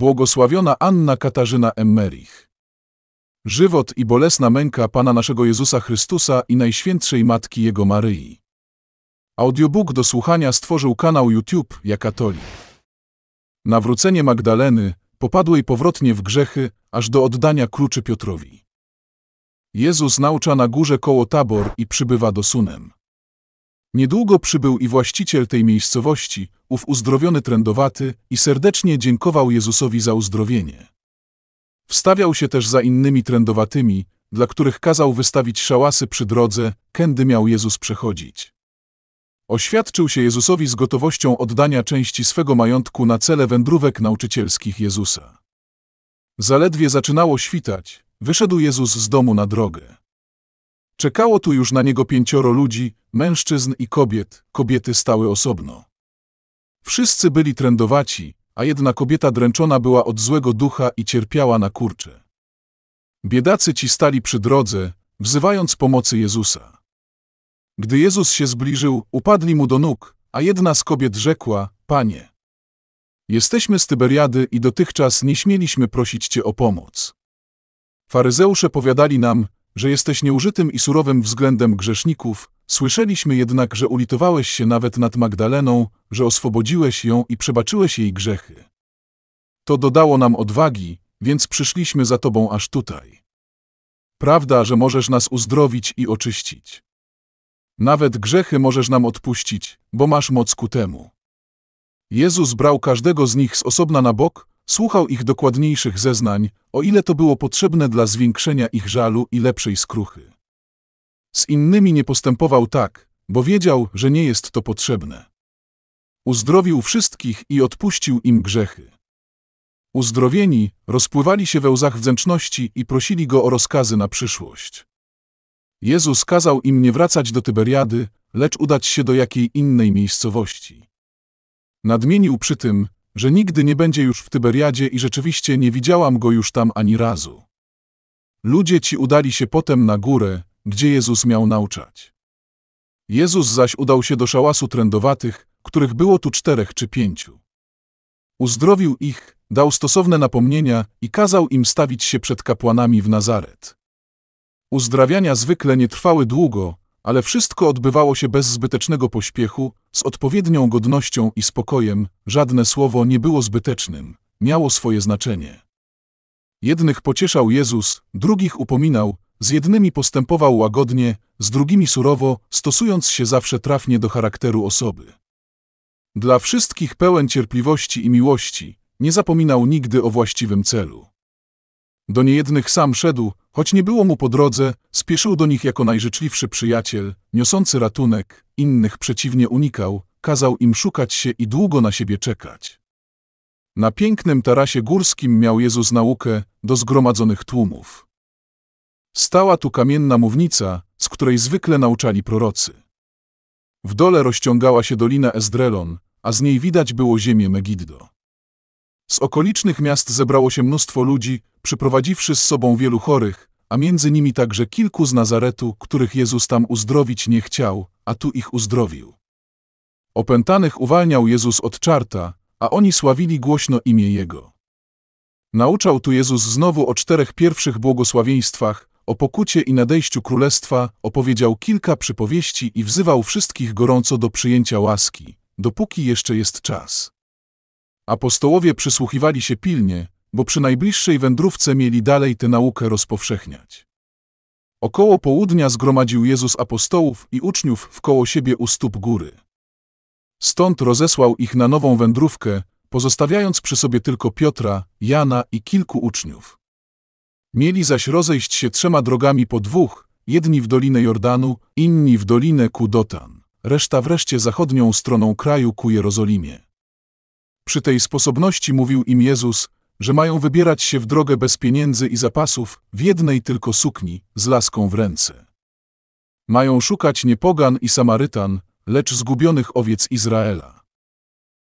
błogosławiona Anna Katarzyna Emmerich. Żywot i bolesna męka Pana naszego Jezusa Chrystusa i Najświętszej Matki Jego Maryi. Audiobook do słuchania stworzył kanał YouTube Jakatoli. Nawrócenie Magdaleny, popadłej powrotnie w grzechy, aż do oddania kluczy Piotrowi. Jezus naucza na górze koło Tabor i przybywa do Sunem. Niedługo przybył i właściciel tej miejscowości, ów uzdrowiony trędowaty, i serdecznie dziękował Jezusowi za uzdrowienie. Wstawiał się też za innymi trędowatymi, dla których kazał wystawić szałasy przy drodze, kędy miał Jezus przechodzić. Oświadczył się Jezusowi z gotowością oddania części swego majątku na cele wędrówek nauczycielskich Jezusa. Zaledwie zaczynało świtać, wyszedł Jezus z domu na drogę. Czekało tu już na niego pięcioro ludzi, mężczyzn i kobiet, kobiety stały osobno. Wszyscy byli trędowaci, a jedna kobieta dręczona była od złego ducha i cierpiała na kurcze. Biedacy ci stali przy drodze, wzywając pomocy Jezusa. Gdy Jezus się zbliżył, upadli mu do nóg, a jedna z kobiet rzekła, Panie, jesteśmy z Tyberiady i dotychczas nie śmieliśmy prosić Cię o pomoc. Faryzeusze powiadali nam, że jesteś nieużytym i surowym względem grzeszników, słyszeliśmy jednak, że ulitowałeś się nawet nad Magdaleną, że oswobodziłeś ją i przebaczyłeś jej grzechy. To dodało nam odwagi, więc przyszliśmy za Tobą aż tutaj. Prawda, że możesz nas uzdrowić i oczyścić. Nawet grzechy możesz nam odpuścić, bo masz moc ku temu. Jezus brał każdego z nich z osobna na bok, Słuchał ich dokładniejszych zeznań, o ile to było potrzebne dla zwiększenia ich żalu i lepszej skruchy. Z innymi nie postępował tak, bo wiedział, że nie jest to potrzebne. Uzdrowił wszystkich i odpuścił im grzechy. Uzdrowieni rozpływali się we łzach wdzięczności i prosili go o rozkazy na przyszłość. Jezus kazał im nie wracać do Tyberiady, lecz udać się do jakiej innej miejscowości. Nadmienił przy tym, że nigdy nie będzie już w Tyberiadzie i rzeczywiście nie widziałam go już tam ani razu. Ludzie ci udali się potem na górę, gdzie Jezus miał nauczać. Jezus zaś udał się do szałasu trędowatych, których było tu czterech czy pięciu. Uzdrowił ich, dał stosowne napomnienia i kazał im stawić się przed kapłanami w Nazaret. Uzdrawiania zwykle nie trwały długo, ale wszystko odbywało się bez zbytecznego pośpiechu, z odpowiednią godnością i spokojem, żadne słowo nie było zbytecznym, miało swoje znaczenie. Jednych pocieszał Jezus, drugich upominał, z jednymi postępował łagodnie, z drugimi surowo, stosując się zawsze trafnie do charakteru osoby. Dla wszystkich pełen cierpliwości i miłości, nie zapominał nigdy o właściwym celu. Do niejednych sam szedł, choć nie było mu po drodze, spieszył do nich jako najżyczliwszy przyjaciel, niosący ratunek, innych przeciwnie unikał, kazał im szukać się i długo na siebie czekać. Na pięknym tarasie górskim miał Jezus naukę do zgromadzonych tłumów. Stała tu kamienna mównica, z której zwykle nauczali prorocy. W dole rozciągała się dolina Esdrelon, a z niej widać było ziemię Megiddo. Z okolicznych miast zebrało się mnóstwo ludzi, przyprowadziwszy z sobą wielu chorych, a między nimi także kilku z Nazaretu, których Jezus tam uzdrowić nie chciał, a tu ich uzdrowił. Opętanych uwalniał Jezus od czarta, a oni sławili głośno imię Jego. Nauczał tu Jezus znowu o czterech pierwszych błogosławieństwach, o pokucie i nadejściu królestwa, opowiedział kilka przypowieści i wzywał wszystkich gorąco do przyjęcia łaski, dopóki jeszcze jest czas. Apostołowie przysłuchiwali się pilnie, bo przy najbliższej wędrówce mieli dalej tę naukę rozpowszechniać. Około południa zgromadził Jezus apostołów i uczniów wkoło siebie u stóp góry. Stąd rozesłał ich na nową wędrówkę, pozostawiając przy sobie tylko Piotra, Jana i kilku uczniów. Mieli zaś rozejść się trzema drogami po dwóch, jedni w Dolinę Jordanu, inni w Dolinę ku Dotan, reszta wreszcie zachodnią stroną kraju ku Jerozolimie. Przy tej sposobności mówił im Jezus, że mają wybierać się w drogę bez pieniędzy i zapasów, w jednej tylko sukni, z laską w ręce. Mają szukać nie pogan i Samarytan, lecz zgubionych owiec Izraela.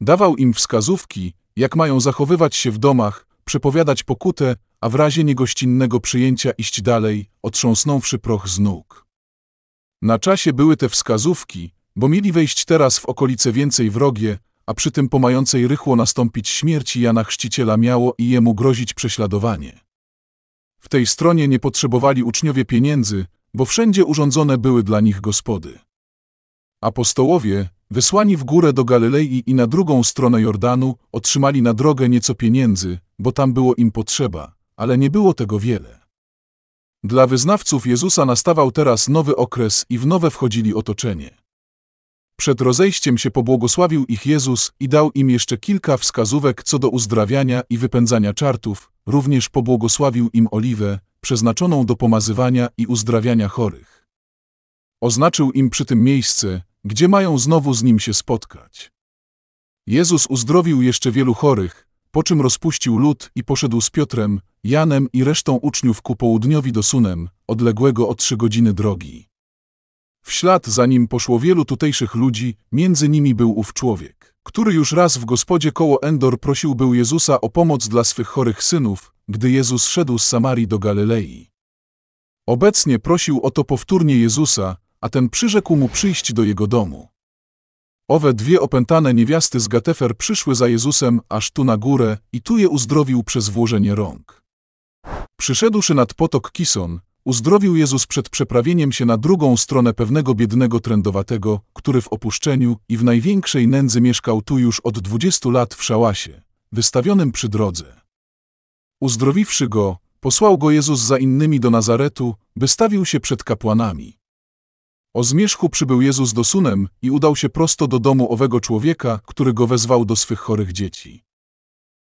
Dawał im wskazówki, jak mają zachowywać się w domach, przepowiadać pokutę, a w razie niegościnnego przyjęcia iść dalej, otrząsnąwszy proch z nóg. Na czasie były te wskazówki, bo mieli wejść teraz w okolice więcej wrogie, a przy tym po mającej rychło nastąpić śmierć Jana Chrzciciela miało i jemu grozić prześladowanie. W tej stronie nie potrzebowali uczniowie pieniędzy, bo wszędzie urządzone były dla nich gospody. Apostołowie, wysłani w górę do Galilei i na drugą stronę Jordanu, otrzymali na drogę nieco pieniędzy, bo tam było im potrzeba, ale nie było tego wiele. Dla wyznawców Jezusa nastawał teraz nowy okres i w nowe wchodzili otoczenie. Przed rozejściem się pobłogosławił ich Jezus i dał im jeszcze kilka wskazówek co do uzdrawiania i wypędzania czartów, również pobłogosławił im oliwę, przeznaczoną do pomazywania i uzdrawiania chorych. Oznaczył im przy tym miejsce, gdzie mają znowu z nim się spotkać. Jezus uzdrowił jeszcze wielu chorych, po czym rozpuścił lud i poszedł z Piotrem, Janem i resztą uczniów ku południowi do Sunem, odległego o trzy godziny drogi. W ślad za nim poszło wielu tutejszych ludzi, między nimi był ów człowiek, który już raz w gospodzie koło Endor prosił był Jezusa o pomoc dla swych chorych synów, gdy Jezus szedł z Samarii do Galilei. Obecnie prosił o to powtórnie Jezusa, a ten przyrzekł mu przyjść do jego domu. Owe dwie opętane niewiasty z Gatefer przyszły za Jezusem aż tu na górę i tu je uzdrowił przez włożenie rąk. Przyszedłszy nad potok Kison, uzdrowił Jezus przed przeprawieniem się na drugą stronę pewnego biednego trędowatego, który w opuszczeniu i w największej nędzy mieszkał tu już od dwudziestu lat w szałasie, wystawionym przy drodze. Uzdrowiwszy go, posłał go Jezus za innymi do Nazaretu, by stawił się przed kapłanami. O zmierzchu przybył Jezus do Sunem i udał się prosto do domu owego człowieka, który go wezwał do swych chorych dzieci.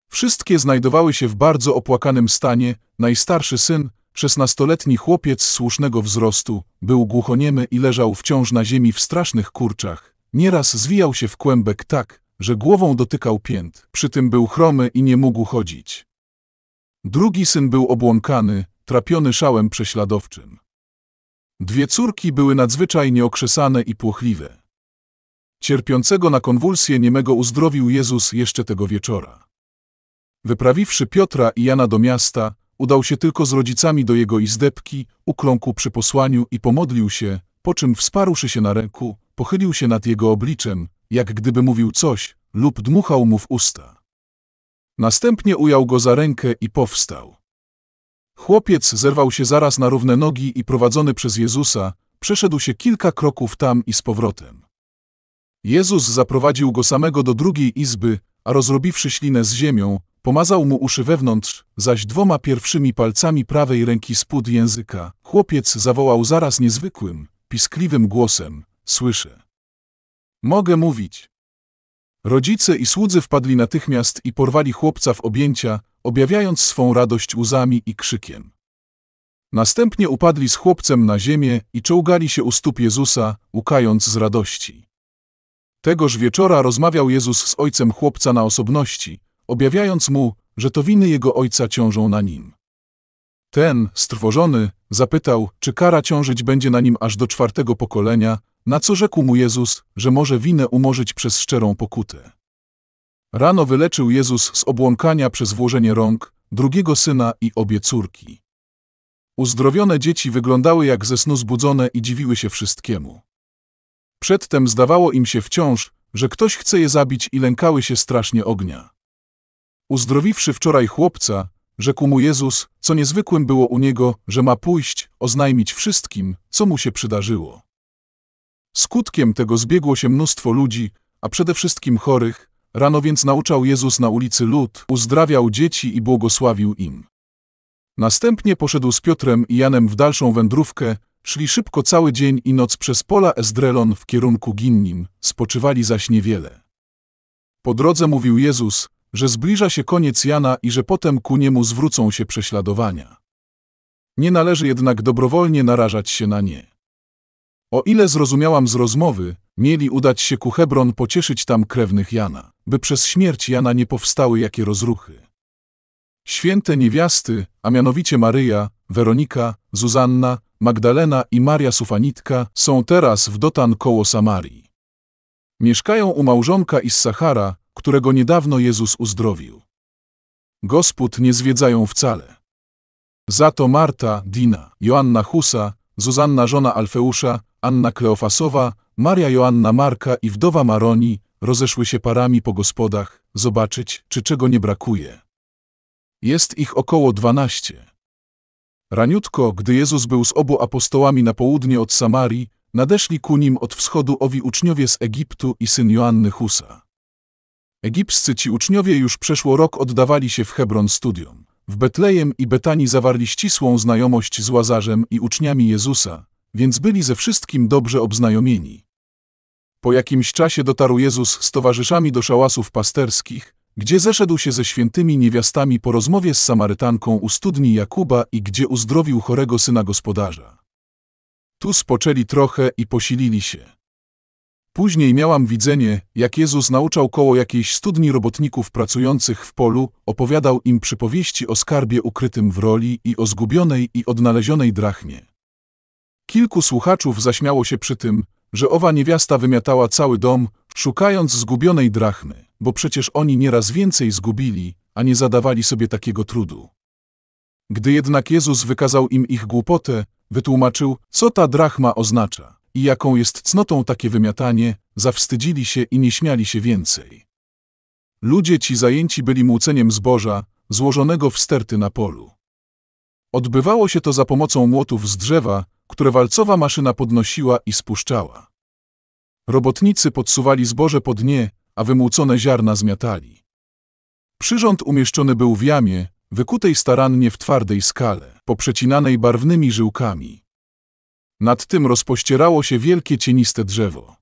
Wszystkie znajdowały się w bardzo opłakanym stanie, najstarszy syn, Szesnastoletni chłopiec słusznego wzrostu był głuchoniemy i leżał wciąż na ziemi w strasznych kurczach. Nieraz zwijał się w kłębek tak, że głową dotykał pięt, przy tym był chromy i nie mógł chodzić. Drugi syn był obłąkany, trapiony szałem prześladowczym. Dwie córki były nadzwyczajnie okrzesane i płochliwe. Cierpiącego na konwulsję niemego uzdrowił Jezus jeszcze tego wieczora. Wyprawiwszy Piotra i Jana do miasta, udał się tylko z rodzicami do jego izdebki, ukląkł przy posłaniu i pomodlił się, po czym wsparłszy się na ręku, pochylił się nad jego obliczem, jak gdyby mówił coś lub dmuchał mu w usta. Następnie ujął go za rękę i powstał. Chłopiec zerwał się zaraz na równe nogi i prowadzony przez Jezusa, przeszedł się kilka kroków tam i z powrotem. Jezus zaprowadził go samego do drugiej izby, a rozrobiwszy ślinę z ziemią, Pomazał mu uszy wewnątrz, zaś dwoma pierwszymi palcami prawej ręki spód języka. Chłopiec zawołał zaraz niezwykłym, piskliwym głosem. Słyszę. Mogę mówić. Rodzice i słudzy wpadli natychmiast i porwali chłopca w objęcia, objawiając swą radość łzami i krzykiem. Następnie upadli z chłopcem na ziemię i czołgali się u stóp Jezusa, łkając z radości. Tegoż wieczora rozmawiał Jezus z ojcem chłopca na osobności, objawiając mu, że to winy jego ojca ciążą na nim. Ten, strwożony, zapytał, czy kara ciążyć będzie na nim aż do czwartego pokolenia, na co rzekł mu Jezus, że może winę umorzyć przez szczerą pokutę. Rano wyleczył Jezus z obłąkania przez włożenie rąk drugiego syna i obie córki. Uzdrowione dzieci wyglądały jak ze snu zbudzone i dziwiły się wszystkiemu. Przedtem zdawało im się wciąż, że ktoś chce je zabić i lękały się strasznie ognia. Uzdrowiwszy wczoraj chłopca, rzekł mu Jezus, co niezwykłym było u niego, że ma pójść, oznajmić wszystkim, co mu się przydarzyło. Skutkiem tego zbiegło się mnóstwo ludzi, a przede wszystkim chorych, rano więc nauczał Jezus na ulicy lud, uzdrawiał dzieci i błogosławił im. Następnie poszedł z Piotrem i Janem w dalszą wędrówkę, szli szybko cały dzień i noc przez pola Esdrelon w kierunku Ginnim, spoczywali zaś niewiele. Po drodze mówił Jezus, że zbliża się koniec Jana i że potem ku niemu zwrócą się prześladowania. Nie należy jednak dobrowolnie narażać się na nie. O ile zrozumiałam z rozmowy, mieli udać się ku Hebron pocieszyć tam krewnych Jana, by przez śmierć Jana nie powstały jakie rozruchy. Święte niewiasty, a mianowicie Maryja, Weronika, Zuzanna, Magdalena i Maria Sufanitka są teraz w Dotan koło Samarii. Mieszkają u małżonka Sahara którego niedawno Jezus uzdrowił. Gospod nie zwiedzają wcale. Za to Marta, Dina, Joanna Husa, Zuzanna żona Alfeusza, Anna Kleofasowa, Maria Joanna Marka i wdowa Maroni rozeszły się parami po gospodach, zobaczyć, czy czego nie brakuje. Jest ich około dwanaście. Raniutko, gdy Jezus był z obu apostołami na południe od Samarii, nadeszli ku nim od wschodu owi uczniowie z Egiptu i syn Joanny Husa. Egipscy ci uczniowie już przeszło rok oddawali się w Hebron studium. W Betlejem i Betanii zawarli ścisłą znajomość z Łazarzem i uczniami Jezusa, więc byli ze wszystkim dobrze obznajomieni. Po jakimś czasie dotarł Jezus z towarzyszami do szałasów pasterskich, gdzie zeszedł się ze świętymi niewiastami po rozmowie z Samarytanką u studni Jakuba i gdzie uzdrowił chorego syna gospodarza. Tu spoczęli trochę i posilili się. Później miałam widzenie, jak Jezus nauczał koło jakiejś studni robotników pracujących w polu, opowiadał im przypowieści o skarbie ukrytym w roli i o zgubionej i odnalezionej drachmie. Kilku słuchaczów zaśmiało się przy tym, że owa niewiasta wymiatała cały dom, szukając zgubionej drachmy, bo przecież oni nieraz więcej zgubili, a nie zadawali sobie takiego trudu. Gdy jednak Jezus wykazał im ich głupotę, wytłumaczył, co ta drachma oznacza i jaką jest cnotą takie wymiatanie, zawstydzili się i nie śmiali się więcej. Ludzie ci zajęci byli młóceniem zboża, złożonego w sterty na polu. Odbywało się to za pomocą młotów z drzewa, które walcowa maszyna podnosiła i spuszczała. Robotnicy podsuwali zboże pod nie, a wymłócone ziarna zmiatali. Przyrząd umieszczony był w jamie, wykutej starannie w twardej skale, poprzecinanej barwnymi żyłkami. Nad tym rozpościerało się wielkie cieniste drzewo.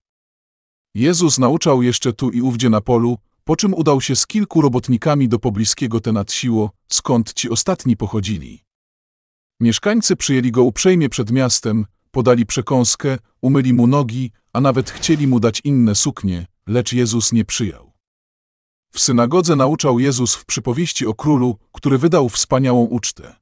Jezus nauczał jeszcze tu i ówdzie na polu, po czym udał się z kilku robotnikami do pobliskiego Tenatsiło, skąd ci ostatni pochodzili. Mieszkańcy przyjęli go uprzejmie przed miastem, podali przekąskę, umyli mu nogi, a nawet chcieli mu dać inne suknie, lecz Jezus nie przyjął. W synagodze nauczał Jezus w przypowieści o królu, który wydał wspaniałą ucztę.